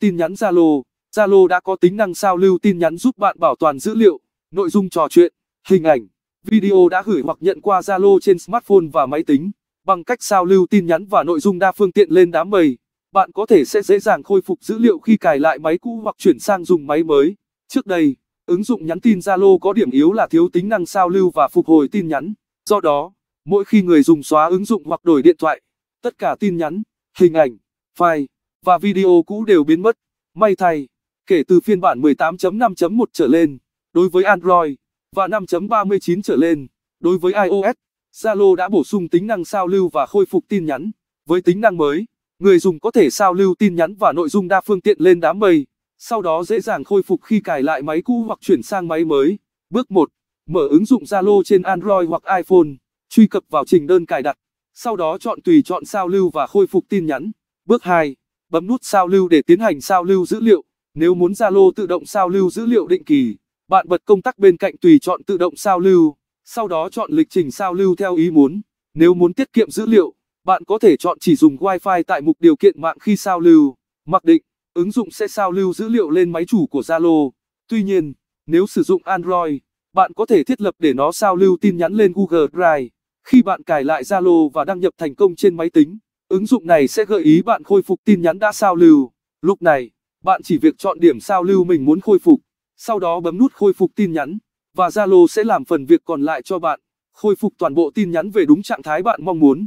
Tin nhắn Zalo Zalo đã có tính năng sao lưu tin nhắn giúp bạn bảo toàn dữ liệu, nội dung trò chuyện, hình ảnh, video đã gửi hoặc nhận qua Zalo trên smartphone và máy tính. Bằng cách sao lưu tin nhắn và nội dung đa phương tiện lên đám mây, bạn có thể sẽ dễ dàng khôi phục dữ liệu khi cài lại máy cũ hoặc chuyển sang dùng máy mới. Trước đây, ứng dụng nhắn tin Zalo có điểm yếu là thiếu tính năng sao lưu và phục hồi tin nhắn. Do đó, mỗi khi người dùng xóa ứng dụng hoặc đổi điện thoại, tất cả tin nhắn, hình ảnh, file và video cũ đều biến mất. May thay, kể từ phiên bản 18.5.1 trở lên, đối với Android, và 5.39 trở lên, đối với iOS, Zalo đã bổ sung tính năng sao lưu và khôi phục tin nhắn. Với tính năng mới, người dùng có thể sao lưu tin nhắn và nội dung đa phương tiện lên đám mây, sau đó dễ dàng khôi phục khi cài lại máy cũ hoặc chuyển sang máy mới. Bước 1. Mở ứng dụng Zalo trên Android hoặc iPhone, truy cập vào trình đơn cài đặt, sau đó chọn tùy chọn sao lưu và khôi phục tin nhắn. Bước 2 bấm nút sao lưu để tiến hành sao lưu dữ liệu. Nếu muốn Zalo tự động sao lưu dữ liệu định kỳ, bạn bật công tắc bên cạnh tùy chọn tự động sao lưu, sau đó chọn lịch trình sao lưu theo ý muốn. Nếu muốn tiết kiệm dữ liệu, bạn có thể chọn chỉ dùng Wi-Fi tại mục điều kiện mạng khi sao lưu. Mặc định, ứng dụng sẽ sao lưu dữ liệu lên máy chủ của Zalo. Tuy nhiên, nếu sử dụng Android, bạn có thể thiết lập để nó sao lưu tin nhắn lên Google Drive. Khi bạn cài lại Zalo và đăng nhập thành công trên máy tính, Ứng dụng này sẽ gợi ý bạn khôi phục tin nhắn đã sao lưu. Lúc này, bạn chỉ việc chọn điểm sao lưu mình muốn khôi phục, sau đó bấm nút khôi phục tin nhắn và Zalo sẽ làm phần việc còn lại cho bạn, khôi phục toàn bộ tin nhắn về đúng trạng thái bạn mong muốn.